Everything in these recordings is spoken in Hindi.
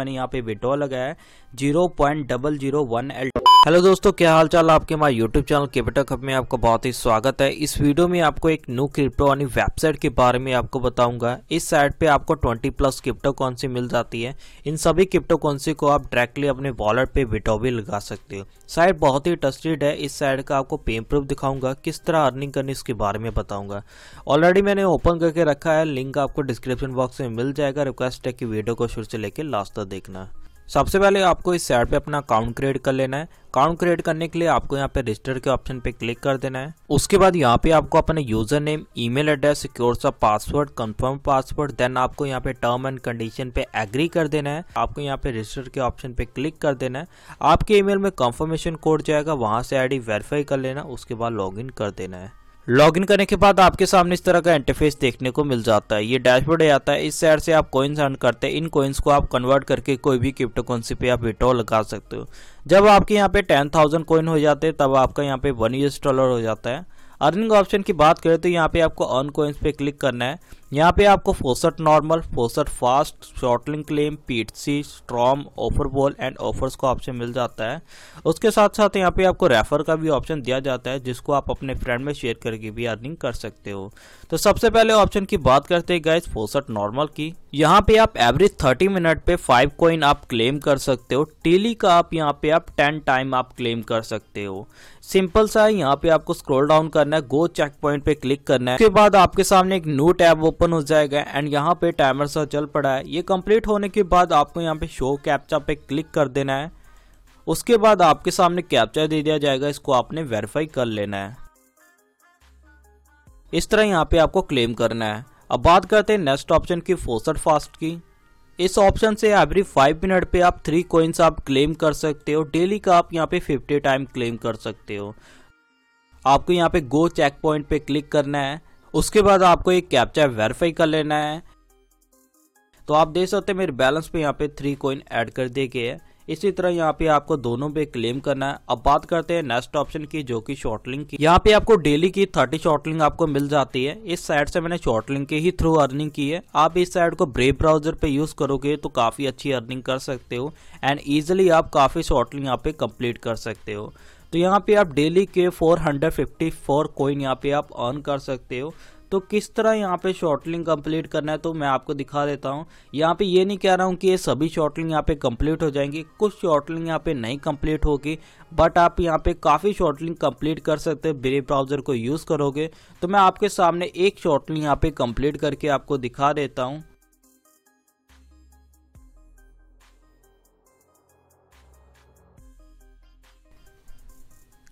मैंने यहाँ पे विड्रॉ लगाया है zero point double zero one L hello दोस्तों क्या हाल चाल आपके हमारे यूट्यूब चैनल कैपिटल कप में आपका बहुत ही स्वागत है इस वीडियो में आपको एक न्यू क्रिप्टो यानी वेबसाइट के बारे में आपको बताऊंगा इस साइट पे आपको 20 प्लस क्रिप्टो कॉन्सी मिल जाती है इन सभी क्रिप्टो कॉन्सी को आप डायरेक्टली अपने वॉलेट पे विटो भी लगा सकते हो साइट बहुत ही ट्रस्टेड है इस साइट का आपको पेम प्रूफ दिखाऊंगा किस तरह अर्निंग करनी इसके बारे में बताऊँगा ऑलरेडी मैंने ओपन करके रखा है लिंक आपको डिस्क्रिप्शन बॉक्स में मिल जाएगा रिक्वेस्ट है कि वीडियो को शुरू से लेकर लास्ट तक देखना सबसे पहले आपको इस साइड पे अपना अकाउंट क्रिएट कर लेना है अकाउंट क्रिएट करने के लिए आपको यहाँ पे रजिस्टर के ऑप्शन पे क्लिक कर देना है उसके बाद यहाँ पे आपको अपने user name email address secure सा पासवर्ड कंफर्म पासवर्ड देन आपको यहाँ पे टर्म एंड कंडीशन पे एग्री कर देना है आपको यहाँ पे रजिस्टर के ऑप्शन पे क्लिक कर देना है आपके ई में कंफर्मेशन कोड जाएगा वहाँ से आई वेरीफाई कर लेना उसके बाद लॉग कर देना है लॉगिन करने के बाद आपके सामने इस तरह का इंटरफेस देखने को मिल जाता है ये डैशबोर्ड आता है इस साइड से आप कॉइन्स अर्न करते हैं इन कॉइन्स को आप कन्वर्ट करके कोई भी क्रिप्टो करेंसी पे आप विड्रॉ लगा सकते हो जब आपके यहाँ पे टेन थाउजेंड कोइन हो जाते हैं तब आपका यहाँ पे वन यूएस डॉलर हो जाता है अर्निंग ऑप्शन की बात करें तो यहाँ पे आपको अर्न कोइंस पे क्लिक करना है यहाँ पे आपको faucet normal faucet fast shortlink claim PTC storm offerwall and offers का ऑप्शन मिल जाता है उसके साथ साथ यहाँ पे आपको रेफर का भी ऑप्शन दिया जाता है जिसको आप अपने फ्रेंड में शेयर करके भी अर्निंग कर सकते हो तो सबसे पहले ऑप्शन की बात करते हैं गाइज फोसट नॉर्मल की यहाँ पे आप एवरेज थर्टी मिनट पे फाइव कॉइन आप क्लेम कर सकते हो टेली का आप यहाँ पे आप टेन टाइम आप क्लेम कर सकते हो सिंपल सा है यहाँ पे आपको स्क्रॉल डाउन करना है गो चेक पॉइंट पे क्लिक करना है उसके बाद आपके सामने एक न्यू टैब ओपन ओपन हो जाएगा एंड यहाँ पे टाइमर सा चल पड़ा है ये कंप्लीट होने के बाद आपको यहाँ पे शो कैप्चा पे क्लिक कर देना है उसके बाद आपके सामने कैप्चा दे दिया जाएगा इसको आपने वेरीफाई कर लेना है इस तरह यहाँ पे आपको क्लेम करना है अब बात करते हैं नेक्स्ट ऑप्शन की फोसट फास्ट की इस ऑप्शन से एवरी फाइव मिनट पे आप थ्री कोइंस आप क्लेम कर सकते हो डेली का आप यहाँ पे फिफ्टी टाइम क्लेम कर सकते हो आपको यहाँ पे गो चेक पॉइंट पे क्लिक करना है उसके बाद आपको एक कैप्चा वेरीफाई कर लेना है तो आप देख सकते हैं मेरे बैलेंस पे यहाँ पे थ्री कोइन ऐड कर दिए गए हैं इसी तरह यहाँ पे आपको दोनों पे क्लेम करना है अब बात करते हैं नेक्स्ट ऑप्शन की जो कि शॉर्टलिंग की यहाँ पे आपको डेली की थर्टी शॉर्टलिंग आपको मिल जाती है इस साइड से मैंने शॉर्टलिंग के ही थ्रू अर्निंग की है आप इस साइड को ब्रेव ब्राउजर पे यूज करोगे तो काफी अच्छी अर्निंग कर सकते हो एंड ईजिली आप काफी शॉर्टलिंग यहाँ पे कम्प्लीट कर सकते हो तो यहाँ पे आप डेली के 454 कोइन यहाँ पे आप अर्न कर सकते हो तो किस तरह यहाँ पे शॉर्टलिंग कंप्लीट करना है तो मैं आपको दिखा देता हूँ यहाँ पे ये नहीं कह रहा हूँ कि ये सभी शॉर्टलिंग यहाँ पे कंप्लीट हो जाएंगी कुछ शॉर्टलिंग यहाँ पे नहीं कंप्लीट होगी बट आप यहाँ पे काफ़ी शॉर्टलिंग कंप्लीट कर सकते हो ब्रेव ब्राउज़र को यूज़ करोगे तो मैं आपके सामने एक शॉर्टलिंग यहाँ पे कंप्लीट करके आपको दिखा देता हूँ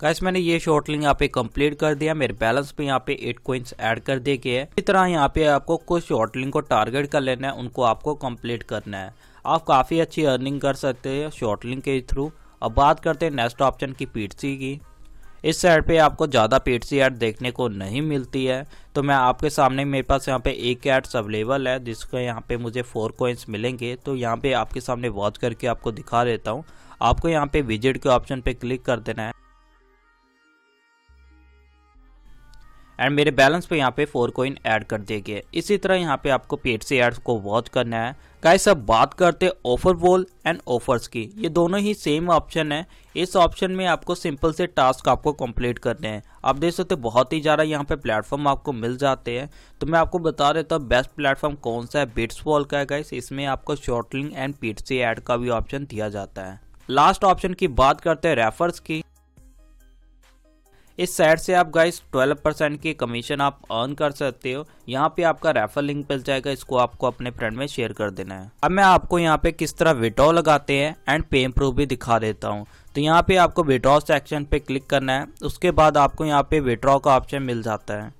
गाइस मैंने ये शॉर्ट लिंक यहाँ पे कंप्लीट कर दिया मेरे बैलेंस पे यहाँ पे एट कोइंस ऐड कर दिए गए हैं इसी तरह यहाँ पे आपको कुछ शॉर्ट लिंक को टारगेट कर लेना है उनको आपको कंप्लीट करना है आप काफ़ी अच्छी अर्निंग कर सकते हैं शॉर्ट लिंक के थ्रू अब बात करते हैं नेक्स्ट ऑप्शन की पीटसी की इस साइड पे आपको ज़्यादा पेटसी ऐड देखने को नहीं मिलती है तो मैं आपके सामने मेरे पास यहाँ पे एक एड्स अवेलेबल है जिसको यहाँ पे मुझे फोर कोइंस मिलेंगे तो यहाँ पे आपके सामने वॉच करके आपको दिखा देता हूँ आपको यहाँ पे विजिट के ऑप्शन पे क्लिक कर देना है एंड मेरे बैलेंस पे यहाँ पे फोर कोइन ऐड कर दिए इसी तरह यहाँ पे आपको पेट से एड्स को वॉच करना है गाइस अब बात करते हैं ऑफर वॉल एंड ऑफर्स की ये दोनों ही सेम ऑप्शन है इस ऑप्शन में आपको सिंपल से टास्क आपको कंप्लीट करने हैं आप देख सकते हैं बहुत ही ज़्यादा यहाँ पे प्लेटफॉर्म आपको मिल जाते हैं तो मैं आपको बता देता हूँ बेस्ट प्लेटफॉर्म कौन सा है बिट्स वॉल का है गाइस इसमें आपको शॉर्टलिंग एंड पीट से एड का भी ऑप्शन दिया जाता है लास्ट ऑप्शन की बात करते हैं रेफर्स की इस साइड से आप गाइस 12 परसेंट की कमीशन आप अर्न कर सकते हो यहाँ पे आपका रेफर लिंक मिल जाएगा इसको आपको अपने फ्रेंड में शेयर कर देना है अब मैं आपको यहाँ पे किस तरह विड्रॉ लगाते हैं एंड पे प्रूफ भी दिखा देता हूँ तो यहाँ पे आपको विड्रॉ सेक्शन पे क्लिक करना है उसके बाद आपको यहाँ पे विड्रॉ का ऑप्शन मिल जाता है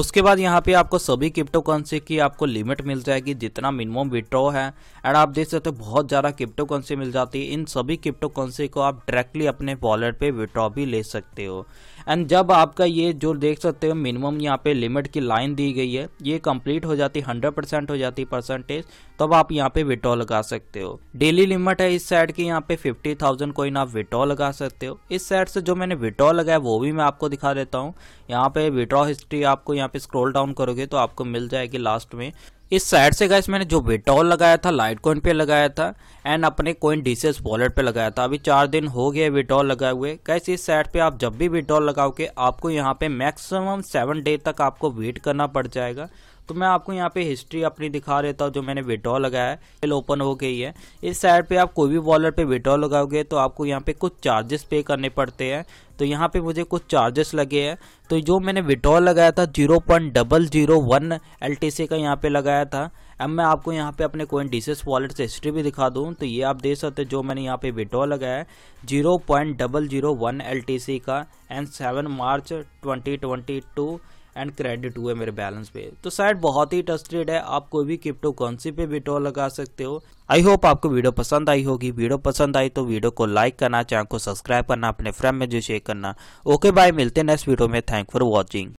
उसके बाद यहाँ पे आपको सभी क्रिप्टो करेंसी की आपको लिमिट मिल जाएगी जितना मिनिमम विड्रॉ है एंड आप देख सकते हो तो बहुत ज़्यादा क्रिप्टो करेंसी मिल जाती है इन सभी क्रिप्टो करेंसी को आप डायरेक्टली अपने वॉलेट पे विड्रॉ भी ले सकते हो एंड जब आपका ये जो देख सकते हो मिनिमम यहाँ पे लिमिट की लाइन दी गई है ये कंप्लीट हो जाती है 100% हो जाती है परसेंटेज तब आप यहाँ पे विड्रॉ लगा सकते हो डेली लिमिट है इस साइड की यहाँ पे 50,000 कोइन आप विड्रॉ लगा सकते हो इस साइड से जो मैंने विड्रॉ लगाया वो भी मैं आपको दिखा देता हूँ यहाँ पे विड्रॉ हिस्ट्री आपको यहाँ पे स्क्रोल डाउन करोगे तो आपको मिल जाएगी लास्ट में इस साइड से गैस मैंने जो विड्रॉल लगाया था लाइट कॉइन पे लगाया था एंड अपने कोइन डीसीएस वॉलेट पे लगाया था अभी चार दिन हो गए विड्रॉल लगाए हुए गैस इस साइड पे आप जब भी विड्रॉल लगाओगे आपको यहाँ पे मैक्सिमम सेवन डे तक आपको वेट करना पड़ जाएगा तो मैं आपको यहाँ पे हिस्ट्री अपनी दिखा देता हूँ जो मैंने विड्रॉ लगाया है ओपन हो गई है इस साइड पे आप कोई भी वॉलेट पे विड्रॉ लगाओगे तो आपको यहाँ पे कुछ चार्जेस पे करने पड़ते हैं तो यहाँ पे मुझे कुछ चार्जेस लगे हैं तो जो मैंने विड्रॉ लगाया था zero point double zero one L का यहाँ पे लगाया था अब मैं आपको यहाँ पे अपने कोइन डिसेस वॉलेट से हिस्ट्री भी दिखा दूँ तो ये आप देख सकते जो मैंने यहाँ पे विड्रॉ लगाया है zero point double zero one L का and seven March twenty twenty two and credit हुए मेरे बैलेंस पे तो साइट बहुत ही ट्रस्टेड है आप कोई भी क्रिप्टो करेंसी पे बिटोर लगा सकते हो आई होप आपको वीडियो पसंद आई होगी वीडियो पसंद आई तो वीडियो को लाइक करना चैनल को सब्सक्राइब करना अपने फ्रेंड में जो शेयर करना ओके बाय मिलते हैं नेक्स्ट वीडियो में थैंक फॉर वॉचिंग